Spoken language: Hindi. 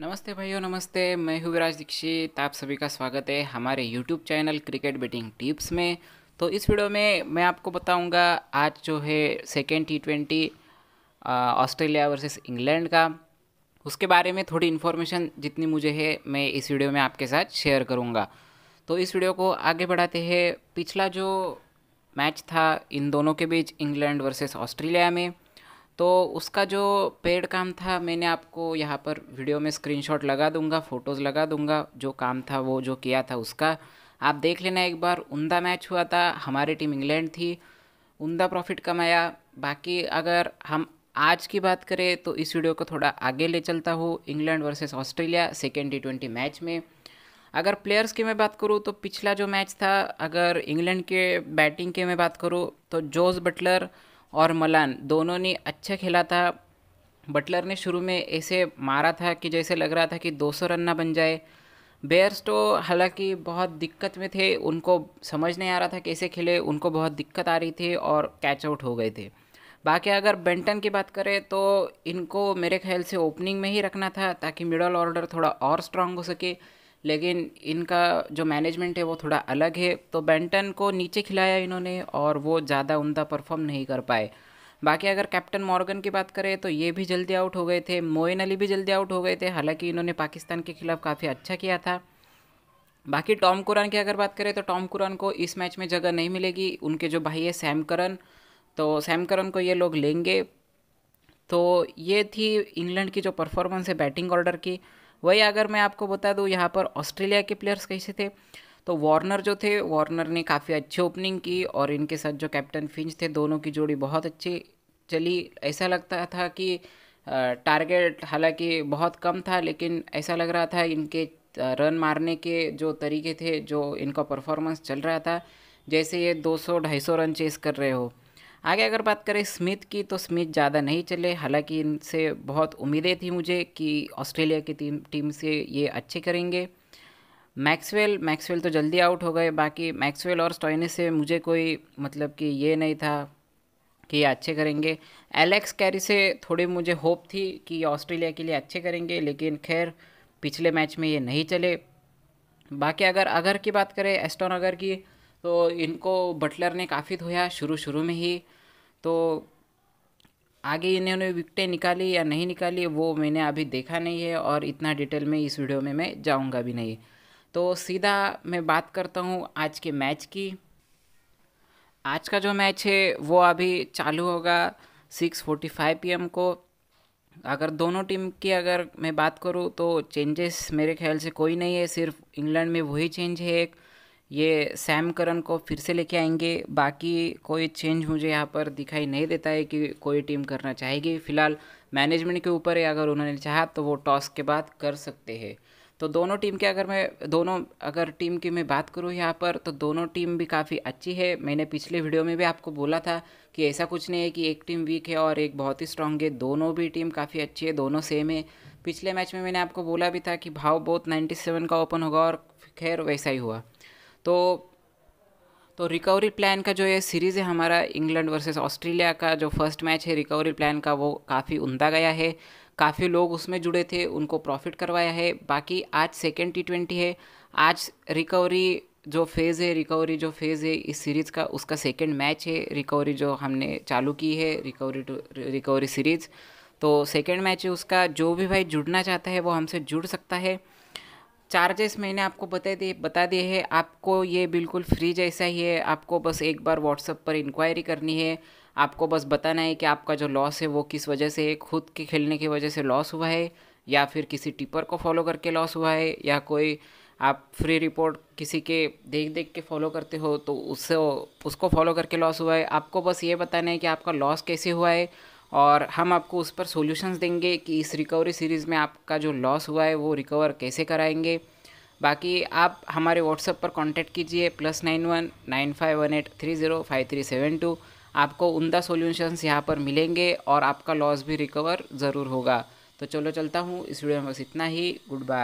नमस्ते भाइयों नमस्ते मैं हूँ विराज दीक्षित आप सभी का स्वागत है हमारे YouTube channel cricket betting tips में तो इस वीडियो में मैं आपको बताऊंगा आज जो है second T twenty Australia versus England का उसके बारे में थोड़ी इन्फॉर्मेशन जितनी मुझे है मैं इस वीडियो में आपके साथ शेयर करूँगा तो इस वीडियो को आगे बढ़ाते हैं पिछला जो मैच था इन दोनों के बीच इंग्लैंड वर्सेस ऑस्ट्रेलिया में तो उसका जो पेड काम था मैंने आपको यहाँ पर वीडियो में स्क्रीनशॉट लगा दूंगा फ़ोटोज़ लगा दूंगा जो काम था वो जो किया था उसका आप देख लेना एक बार उमदा मैच हुआ था हमारी टीम इंग्लैंड थी उमदा प्रॉफिट कमाया बाकी अगर हम आज की बात करें तो इस वीडियो को थोड़ा आगे ले चलता हूँ England versus Australia second T twenty match में अगर प्लेयर्स की मैं बात करूँ तो पिछला जो मैच था अगर इंग्लैंड के बैटिंग के मैं बात करूँ तो जोस बटलर और मलान दोनों ने अच्छा खेला था बटलर ने शुरू में ऐसे मारा था कि जैसे लग रहा था कि 200 रन ना बन जाए बेयर्स तो हालांकि बहुत दिक्कत में थे उनको समझ नहीं आ रहा था कैसे खेले उनको बहुत दिक्कत आ रही थी और कैच आउट हो गए थे बाकी अगर बेंटन की बात करें तो इनको मेरे ख्याल से ओपनिंग में ही रखना था ताकि मिडल ऑर्डर थोड़ा और स्ट्रांग हो सके लेकिन इनका जो मैनेजमेंट है वो थोड़ा अलग है तो बेंटन को नीचे खिलाया इन्होंने और वो ज़्यादा उमदा परफॉर्म नहीं कर पाए बाकी अगर कैप्टन मॉर्गन की बात करें तो ये भी जल्दी आउट हो गए थे मोइन अली भी जल्दी आउट हो गए थे हालांकि इन्होंने पाकिस्तान के खिलाफ काफ़ी अच्छा किया था बाकी टॉम कुरान की अगर बात करें तो टॉम कुरान को इस मैच में जगह नहीं मिलेगी उनके जो भाई है सैम करन तो सैम करन को ये लोग लेंगे तो ये थी इंग्लैंड की जो परफॉर्मेंस है बैटिंग ऑर्डर की वही अगर मैं आपको बता दूँ यहाँ पर ऑस्ट्रेलिया के प्लेयर्स कैसे थे तो वार्नर जो थे वार्नर ने काफ़ी अच्छी ओपनिंग की और इनके साथ जो कैप्टन फिंच थे दोनों की जोड़ी बहुत अच्छी चली ऐसा लगता था कि टारगेट हालांकि बहुत कम था लेकिन ऐसा लग रहा था इनके रन मारने के जो तरीके थे जो इनका परफॉर्मेंस चल रहा था जैसे ये 200 250 रन चेस कर रहे हो आगे अगर बात करें स्मिथ की तो स्मिथ ज़्यादा नहीं चले हालांकि इनसे बहुत उम्मीदें थी मुझे कि ऑस्ट्रेलिया की टीम टीम से ये अच्छे करेंगे मैक्सवेल मैक्सवेल तो जल्दी आउट हो गए बाकी मैक्सवेल और स्टॉइने से मुझे कोई मतलब कि ये नहीं था कि ये अच्छे करेंगे एलेक्स कैरी से थोड़ी मुझे होप थी कि ऑस्ट्रेलिया के लिए अच्छे करेंगे लेकिन खैर पिछले मैच में ये नहीं चले बाकी अगर अगर की बात करें एस्टोन अगर की तो इनको बटलर ने काफ़ी धोया शुरू शुरू में ही तो आगे इन्होंने विकटें निकाली या नहीं निकाली वो मैंने अभी देखा नहीं है और इतना डिटेल में इस वीडियो में मैं जाऊंगा भी नहीं तो सीधा मैं बात करता हूँ आज के मैच की आज का जो मैच है वो अभी चालू होगा six forty five P M को अगर दोनों टीम की अगर मैं बात करूँ तो चेंजेस मेरे ख्याल से कोई नहीं है सिर्फ इंग्लैंड में वही चेंज है एक ये सैम करन को फिर से लेके आएंगे बाकी कोई चेंज मुझे यहाँ पर दिखाई नहीं देता है कि कोई टीम करना चाहेगी फिलहाल मैनेजमेंट के ऊपर है अगर उन्होंने चाहा तो वो टॉस के बाद कर सकते हैं तो दोनों टीम के अगर मैं दोनों अगर टीम की मैं बात करूँ यहाँ पर तो दोनों टीम भी काफ़ी अच्छी है मैंने पिछले वीडियो में भी आपको बोला था कि ऐसा कुछ नहीं है कि एक टीम वीक है और एक बहुत ही स्ट्रांग है दोनों भी टीम काफ़ी अच्छी है दोनों सेम है पिछले मैच में मैंने आपको बोला भी था कि भाव बहुत नाइन्टी का ओपन होगा और खैर वैसा ही हुआ तो तो रिकवरी प्लान का जो ये सीरीज़ है हमारा इंग्लैंड वर्सेस ऑस्ट्रेलिया का जो फर्स्ट मैच है रिकवरी प्लान का वो काफ़ी उमदा गया है काफ़ी लोग उसमें जुड़े थे उनको प्रॉफिट करवाया है बाकी आज सेकेंड टी ट्वेंटी है आज रिकवरी जो फेज़ है रिकवरी जो फेज़ है इस सीरीज़ का उसका सेकेंड मैच है रिकवरी जो हमने चालू की है रिकवरी टू रिकवरी सीरीज़ तो सेकेंड मैच है उसका जो भी भाई जुड़ना चाहता है वो हमसे जुड़ सकता है चार्जेस मैंने आपको बता दिए बता दिए हैं आपको ये बिल्कुल फ्री जैसा ही है आपको बस एक बार व्हाट्सअप पर इंक्वायरी करनी है आपको बस बताना है कि आपका जो लॉस है वो किस वजह से है खुद के खेलने की वजह से लॉस हुआ है या फिर किसी टिपर को फॉलो करके लॉस हुआ है या कोई आप फ्री रिपोर्ट किसी के देख देख के फॉलो करते हो तो उससे उसको फॉलो करके लॉस हुआ है आपको बस ये बताना है कि आपका लॉस कैसे हुआ है और हम आपको उस पर सॉल्यूशंस देंगे कि इस रिकवरी सीरीज़ में आपका जो लॉस हुआ है वो रिकवर कैसे कराएंगे बाकी आप हमारे व्हाट्सएप पर कांटेक्ट कीजिए plus nine one nine five one eight three zero five three seven two आपको उमदा सॉल्यूशंस यहाँ पर मिलेंगे और आपका लॉस भी रिकवर ज़रूर होगा तो चलो चलता हूँ इस वीडियो में बस इतना ही गुड बाय